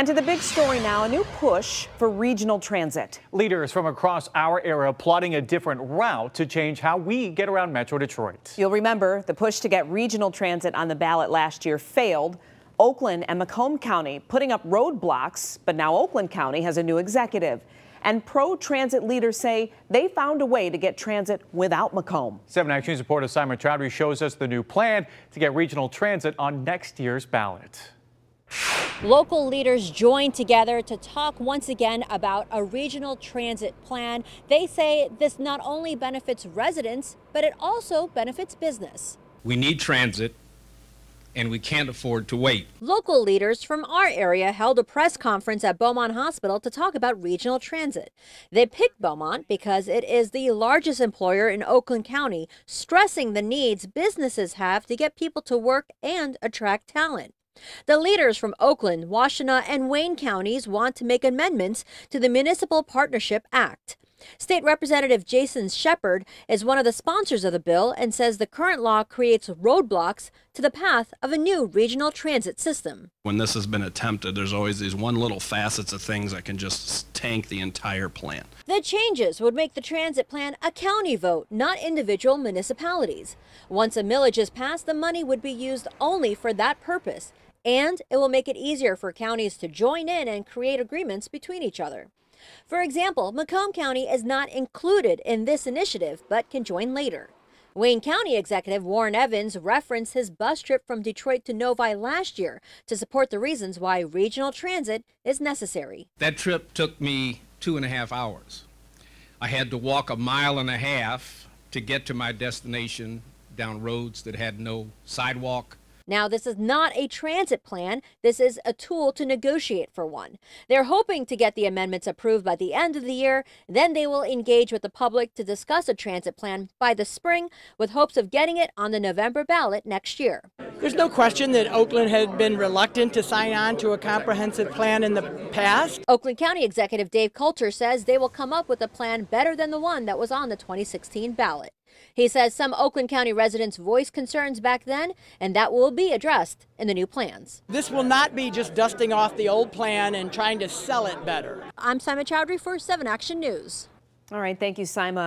And to the big story now, a new push for regional transit. Leaders from across our area plotting a different route to change how we get around Metro Detroit. You'll remember the push to get regional transit on the ballot last year failed. Oakland and Macomb County putting up roadblocks, but now Oakland County has a new executive. And pro-transit leaders say they found a way to get transit without Macomb. 7 Action News reporter Simon Chowdhury shows us the new plan to get regional transit on next year's ballot. Local leaders joined together to talk once again about a regional transit plan. They say this not only benefits residents, but it also benefits business. We need transit and we can't afford to wait. Local leaders from our area held a press conference at Beaumont Hospital to talk about regional transit. They picked Beaumont because it is the largest employer in Oakland County, stressing the needs businesses have to get people to work and attract talent. The leaders from Oakland, Washtenaw, and Wayne counties want to make amendments to the Municipal Partnership Act. State Representative Jason Shepard is one of the sponsors of the bill and says the current law creates roadblocks to the path of a new regional transit system. When this has been attempted, there's always these one little facets of things that can just tank the entire plan. The changes would make the transit plan a county vote, not individual municipalities. Once a millage is passed, the money would be used only for that purpose and it will make it easier for counties to join in and create agreements between each other. For example, Macomb County is not included in this initiative but can join later. Wayne County Executive Warren Evans referenced his bus trip from Detroit to Novi last year to support the reasons why regional transit is necessary. That trip took me two and a half hours. I had to walk a mile and a half to get to my destination down roads that had no sidewalk, now, this is not a transit plan, this is a tool to negotiate for one. They're hoping to get the amendments approved by the end of the year. Then they will engage with the public to discuss a transit plan by the spring with hopes of getting it on the November ballot next year. There's no question that Oakland had been reluctant to sign on to a comprehensive plan in the past. Oakland County Executive Dave Coulter says they will come up with a plan better than the one that was on the 2016 ballot. He says some Oakland County residents voiced concerns back then, and that will be addressed in the new plans. This will not be just dusting off the old plan and trying to sell it better. I'm Sima Chowdhury for 7 Action News. All right, thank you, Sima.